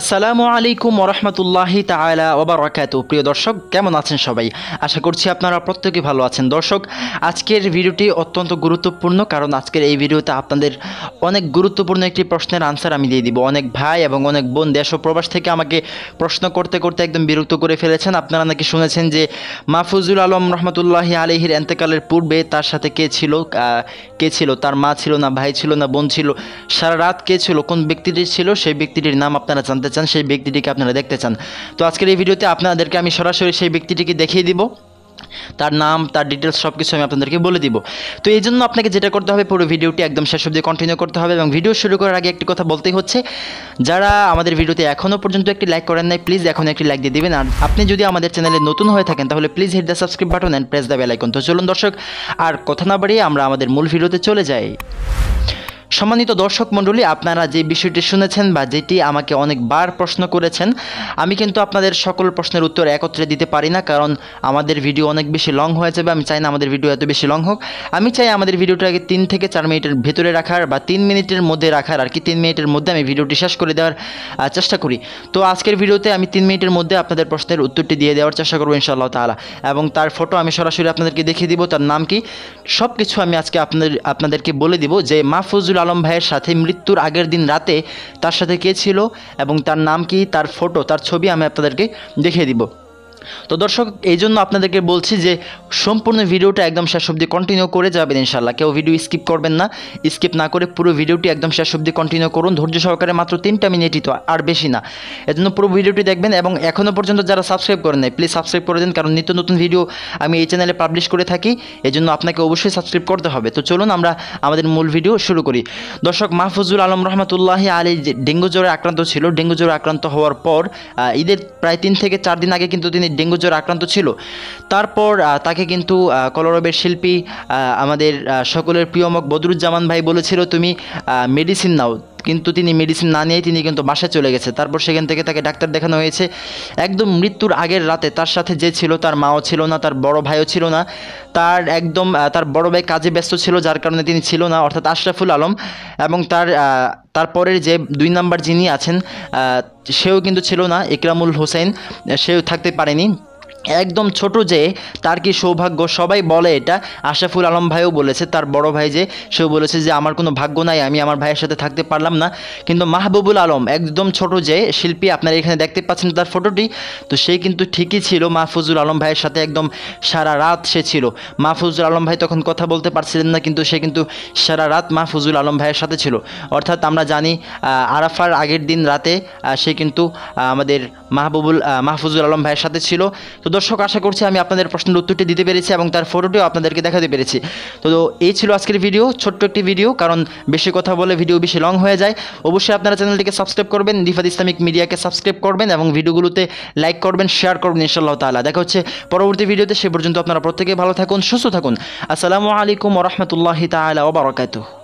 আসসালামু আলাইকুম ওরহমতুল্লাহি তালা ওবরাকাত প্রিয় দর্শক কেমন আছেন সবাই আশা করছি আপনারা প্রত্যেকে ভালো আছেন দর্শক আজকের ভিডিওটি অত্যন্ত গুরুত্বপূর্ণ কারণ আজকের এই ভিডিওতে আপনাদের অনেক গুরুত্বপূর্ণ একটি প্রশ্নের আনসার আমি দিয়ে দিব অনেক ভাই এবং অনেক বোন দেশ ও প্রবাস থেকে আমাকে প্রশ্ন করতে করতে একদম বিরক্ত করে ফেলেছেন আপনারা নাকি শুনেছেন যে মাহফুজুল আলম রহমতুল্লাহি আলহির এন্তেকালের পূর্বে তার সাথে কে ছিল কে ছিল তার মা ছিল না ভাই ছিল না বোন ছিল সারা রাত কে ছিল কোন ব্যক্তিটির ছিল সেই ব্যক্তিটির নাম আপনারা জানতে জানতে চান সেই ব্যক্তিটিকে আপনারা দেখতে চান তো আজকের এই ভিডিওতে আপনাদেরকে আমি সরাসরি সেই ব্যক্তিটিকে দেখিয়ে দিব তার নাম তার ডিটেলস সব কিছু আমি আপনাদেরকে বলে দিব তো এই জন্য আপনাকে যেটা করতে হবে পুরো ভিডিওটি একদম শেষ অব্দি কন্টিনিউ করতে হবে এবং ভিডিও শুরু করার আগে একটি কথা বলতেই হচ্ছে যারা আমাদের ভিডিওতে এখনও পর্যন্ত একটি লাইক করেন নাই প্লিজ এখন একটি লাইক দিয়ে দেবেন আর আপনি যদি আমাদের চ্যানেলে নতুন হয়ে থাকেন তাহলে please hit the subscribe button and press the bell icon তো চলুন দর্শক আর কথা না বাড়িয়ে আমরা আমাদের মূল ভিডিওতে চলে যাই সম্মানিত দর্শক মণ্ডলী আপনারা যে বিষয়টি শুনেছেন বা যেটি আমাকে অনেকবার প্রশ্ন করেছেন আমি কিন্তু আপনাদের সকল প্রশ্নের উত্তর একত্রে দিতে পারি না কারণ আমাদের ভিডিও অনেক বেশি লং হয়ে যাবে আমি চাই না আমাদের ভিডিও এত বেশি লং হোক আমি চাই আমাদের ভিডিওটাকে তিন থেকে চার মিনিটের ভেতরে রাখার বা তিন মিনিটের মধ্যে রাখার আর কি তিন মিনিটের মধ্যে আমি ভিডিওটি শেষ করে দেওয়ার চেষ্টা করি তো আজকের ভিডিওতে আমি তিন মিনিটের মধ্যে আপনাদের প্রশ্নের উত্তরটি দিয়ে দেওয়ার চেষ্টা করবো ইনশাআল্লাহ তালা এবং তার ফটো আমি সরাসরি আপনাদেরকে দেখিয়ে দিব তার নাম কি সব কিছু আমি আজকে আপনাদের আপনাদেরকে বলে দিব যে মাহফুজুল আলম ভাইয়ের সাথে মৃত্যুর আগের দিন রাতে তার সাথে কে ছিল এবং তার নাম কি তার ফটো তার ছবি আমি আপনাদেরকে দেখিয়ে দিব তো দর্শক এই জন্য আপনাদেরকে বলছি যে সম্পূর্ণ ভিডিওটা একদম শেষ অব্দি কন্টিনিউ করে যাবেন ইনশাল্লাহ কেউ ভিডিও স্কিপ করবেন না স্কিপ না করে পুরো ভিডিওটি একদম শেষ অবধি কন্টিনিউ করুন ধৈর্য সহকারে মাত্র তিনটা মিনিটই তো আর বেশি না এজন্য পুরো ভিডিওটি দেখবেন এবং এখনও পর্যন্ত যারা সাবস্ক্রাইব করেন নাই প্লিজ সাবস্ক্রাইব করে দেন কারণ নিত্য নতুন ভিডিও আমি এই চ্যানেলে পাবলিশ করে থাকি এজন্য আপনাকে অবশ্যই সাবস্ক্রাইব করতে হবে তো চলুন আমরা আমাদের মূল ভিডিও শুরু করি দর্শক মাহফুজুল আলম রহমতুল্লাহ আলী ডেঙ্গু জ্বরে আক্রান্ত ছিল ডেঙ্গু জ্বরে আক্রান্ত হওয়ার পর ঈদের প্রায় তিন থেকে চার দিন আগে কিন্তু তিনি ডেঙ্গু জ্বর আক্রান্ত ছিল তারপর তাকে কিন্তু কলরবের শিল্পী আমাদের সকলের প্রিয়মক বদরুজ্জামান ভাই বলেছিল তুমি মেডিসিন নাও কিন্তু তিনি মেডিসিন না নিয়েই তিনি কিন্তু বাসায় চলে গেছে তারপর সেখান থেকে তাকে ডাক্তার দেখানো হয়েছে একদম মৃত্যুর আগের রাতে তার সাথে যে ছিল তার মাও ছিল না তার বড় ভাইও ছিল না তার একদম তার বড় ভাই কাজে ব্যস্ত ছিল যার কারণে তিনি ছিল না অর্থাৎ আশরাফুল আলম এবং তার তারপরের যে দুই নাম্বার যিনি আছেন সেও কিন্তু ছিল না ইকরামুল হোসেন সেও থাকতে পারেনি একদম ছোট যে তার কি সৌভাগ্য সবাই বলে এটা আশাফুল আলম ভাইও বলেছে তার বড় ভাই যে সেও বলেছে যে আমার কোনো ভাগ্য নাই আমি আমার ভাইয়ের সাথে থাকতে পারলাম না কিন্তু মাহবুবুল আলম একদম ছোট যে শিল্পী আপনারা এখানে দেখতে পাচ্ছেন তার ফটোটি তো সে কিন্তু ঠিকই ছিল মাহফুজুল আলম ভাইয়ের সাথে একদম সারা রাত সে ছিল মাহফুজুল আলম ভাই তখন কথা বলতে পারছিলেন না কিন্তু সে কিন্তু সারা রাত মাহফুজুল আলম ভাইয়ের সাথে ছিল অর্থাৎ আমরা জানি আরাফার আগের দিন রাতে সে কিন্তু আমাদের মাহবুবুল মাহফুজুল আলম ভাইয়ের সাথে ছিল তো দর্শক আশা করছি আমি আপনাদের প্রশ্নের উত্তরটি দিতে পেরেছি এবং তার ফটোটিও আপনাদেরকে দেখাতে পেরেছি তো এই ছিল আজকের ভিডিও ছোট্ট একটি ভিডিও কারণ বেশি কথা বলে ভিডিও বেশি লং হয়ে যায় অবশ্যই আপনারা চ্যানেলটিকে সাবস্ক্রাইব করবেন রিফাত ইসলামিক মিডিয়াকে সাবস্ক্রাইব করবেন এবং ভিডিওগুলোতে লাইক করবেন শেয়ার করবেন ইনশাআল্লাহ তালা দেখা হচ্ছে পরবর্তী ভিডিওতে সে পর্যন্ত আপনারা প্রত্যেকে ভালো থাকুন সুস্থ থাকুন আসসালামু আলাইকুম রহমতুল্লাহ তালা ওবরাকাতু